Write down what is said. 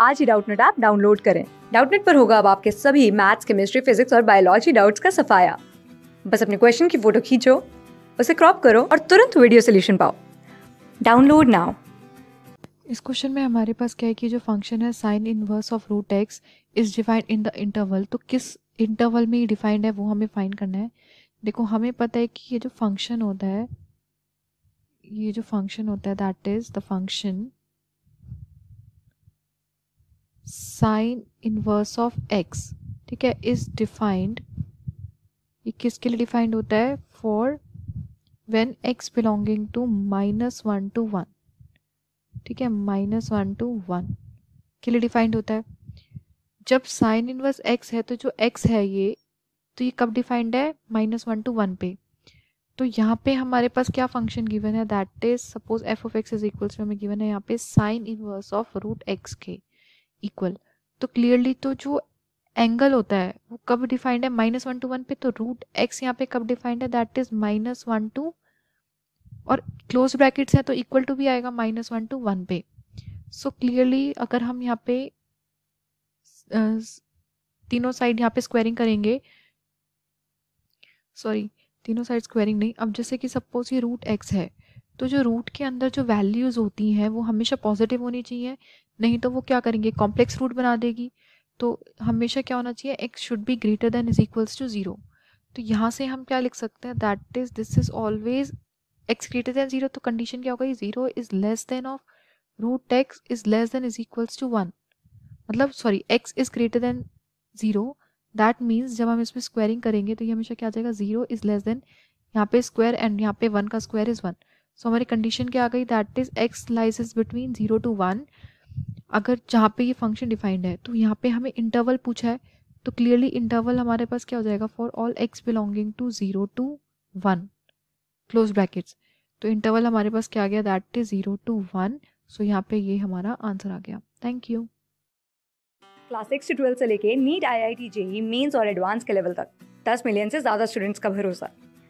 आज ही Doubtnut app download करें डाउटनेट पर होगा अब आपके सभी मैथ्स केमिस्ट्री फिजिक्स और बायोलॉजी डाउट्स का सफाया बस अपने क्वेश्चन की फोटो खींचो उसे क्रॉप करो और तुरंत वीडियो सोल्यूशन पाओ डाउनलोड नाउ इस क्वेश्चन में हमारे पास क्या है कि जो फंक्शन है sine inverse of root x is defined in the interval तो किस इंटरवल में डिफाइंड है वो हमें फाइंड करना है देखो हमें पता है कि ये जो फंक्शन होता है ये जो फंक्शन होता है that is the function sine inverse of x ठीक है इज डिफाइंड ये किसके लिए डिफाइंड होता है for when x belonging to minus one to one ठीक है माइनस वन टू वन के लिए डिफाइंड होता है जब साइन इनवर्स एक्स है तो जो एक्स है ये तो ये कब डिफाइंड है माइनस वन टू वन पे तो यहाँ पे हमारे पास क्या फंक्शन गिवन है that is suppose f of x is equals में हमें गिवन है यहाँ पे sine inverse of root x के इक्वल तो क्लियरली तो जो एंगल होता है वो कब डिफाइंड है माइनस वन टू वन पे तो रूट एक्स यहाँ पे कब डिफाइंड है that is minus one to और क्लोज ब्रैकेट्स है तो इक्वल टू भी आएगा माइनस वन टू वन पे सो so, क्लियरली अगर हम यहाँ पे तीनों साइड यहाँ पे स्क्वायरिंग करेंगे सॉरी तीनों साइड स्क्वायरिंग नहीं अब जैसे कि सपोज ये रूट एक्स है तो जो रूट के अंदर जो वैल्यूज़ होती हैं वो हमेशा पॉजिटिव होनी चाहिए नहीं तो वो क्या करेंगे कॉम्प्लेक्स रूट बना देगी तो हमेशा क्या होना चाहिए x should be greater than is equals to zero तो यहाँ से हम क्या लिख सकते हैं that is this is always x greater than zero तो कंडीशन क्या होगा zero is less than of root x is less than is equals to one मतलब sorry x is greater than zero that means जब हम इसमें squaring करेंगे तो ये हमेशा क्या आ जाएगा ज़ीरो इज़ लेस देन यहाँ पे स्क्वायर एंड यहाँ पे वन का स्क्वायर इज़ वन सो हमारी कंडीशन क्या आ गई that is x lies between zero to one अगर जहाँ पे ये फंक्शन डिफाइंड है तो यहाँ पे हमें इंटरवल पूछा है तो क्लियरली इंटरवल हमारे पास क्या हो जाएगा for all x belonging to zero to one close brackets तो इंटरवल हमारे पास क्या आ गया that is zero to one so यहाँ पे ये हमारा आंसर आ गया थैंक यू क्लास सिक्स से ट्वेल्थ से लेके NEET I I T JEE mains और एडवांस के लेवल तक दस मिलियन से ज़्यादा स्टूडेंट्स का भरोसा